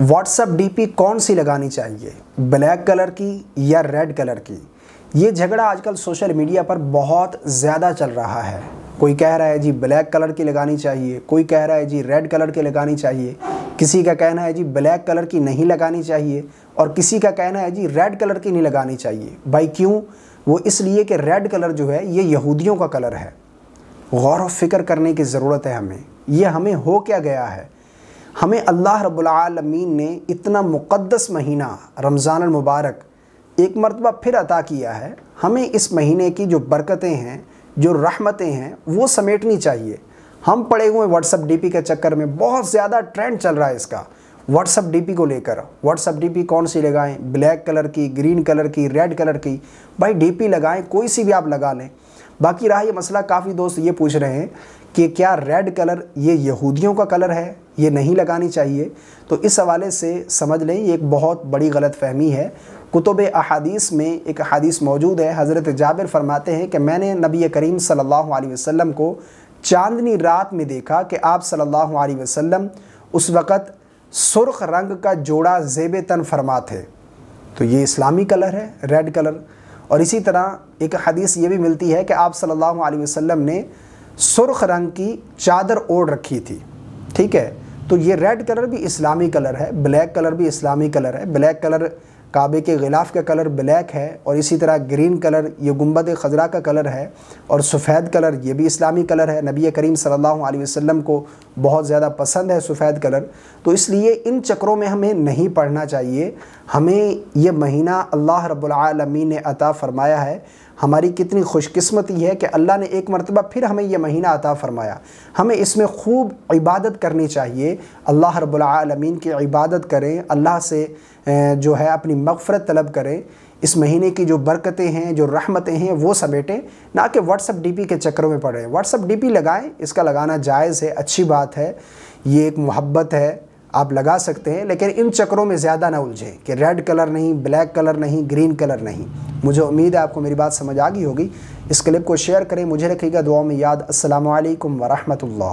WhatsApp DP कौन सी लगानी चाहिए ब्लैक कलर की या रेड कलर की ये झगड़ा आजकल सोशल मीडिया पर बहुत ज़्यादा चल रहा है कोई कह रहा है जी ब्लैक कलर की लगानी चाहिए कोई कह रहा है जी रेड कलर की लगानी चाहिए किसी का कहना है जी ब्लैक कलर की नहीं लगानी चाहिए और किसी का कहना है जी रेड कलर की नहीं लगानी चाहिए भाई क्यों वो इसलिए कि रेड कलर जो है ये यहूदियों का कलर है गौर व फिक्र करने की ज़रूरत है हमें यह हमें हो क्या गया है हमें अल्लाह रबालमीन ने इतना मुक़दस महीना रमज़ान मुबारक एक मरतबा फिर अता किया है हमें इस महीने की जो बरकतें हैं जो रहमतें हैं वो समेटनी चाहिए हम पड़े हुए व्हाट्सअप डीपी के चक्कर में बहुत ज़्यादा ट्रेंड चल रहा है इसका व्हाट्सअप डीपी को लेकर व्हाट्सअप डीपी कौन सी लगाएं ब्लैक कलर की ग्रीन कलर की रेड कलर की भाई डीपी लगाएं कोई सी भी आप लगा लें बाकी रहा ये मसला काफ़ी दोस्त ये पूछ रहे हैं कि क्या रेड कलर ये यहूदियों का कलर है ये नहीं लगानी चाहिए तो इस हवाले से समझ लें ये एक बहुत बड़ी गलत फहमी है कुतुब अहादीस में एक हदीस मौजूद है हज़रत जाबिर फरमाते हैं कि मैंने नबी करीम सल्लल्लाहु अलैहि वसल्लम को चांदनी रात में देखा कि आप सल्लल्लाहु अलैहि वसल्लम उस वक़्त सुर्ख रंग का जोड़ा जेब तन फरमा थे तो ये इस्लामी कलर है रेड कलर और इसी तरह एक हदीस ये भी मिलती है कि आप सल्लल्लाहु अलैहि वसल्लम ने सुर्ख रंग की चादर ओढ़ रखी थी ठीक है तो ये रेड कलर भी इस्लामी कलर है ब्लैक कलर भी इस्लामी कलर है ब्लैक कलर काबे के गिलाफ़ का कलर ब्लैक है और इसी तरह ग्रीन कलर ये गुम्बद खजरा का कलर है और सफ़ेद कलर ये भी इस्लामी कलर है नबी करीम सल्लल्लाहु अलैहि वसल्लम को बहुत ज़्यादा पसंद है सफ़ेद कलर तो इसलिए इन चक्रों में हमें नहीं पढ़ना चाहिए हमें ये महीना अल्लाह रब्लमी ने अता फ़रमाया है हमारी कितनी खुशकस्मती है कि अल्लाह ने एक मरतबा फिर हमें यह महीना अता फ़रमाया हमें इसमें खूब इबादत करनी चाहिए अल्लाह रब्लमीन की इबादत करें अल्लाह से जो है अपनी मगफ़रत तलब करें इस महीने की जो बरकतें हैं जो रहमतें हैं वो समेटें ना कि व्हाट्सअप डीपी के चक्करों में पड़े व्हाट्सअप डीपी लगाएं इसका लगाना जायज़ है अच्छी बात है ये एक मोहब्बत है आप लगा सकते हैं लेकिन इन चक्करों में ज़्यादा ना उलझें कि रेड कलर नहीं ब्लैक कलर नहीं ग्रीन कलर नहीं मुझे उम्मीद है आपको मेरी बात समझ आ गई होगी इस क्लिप को शेयर करें मुझे रखिएगा दुआ में याद असल वरहमल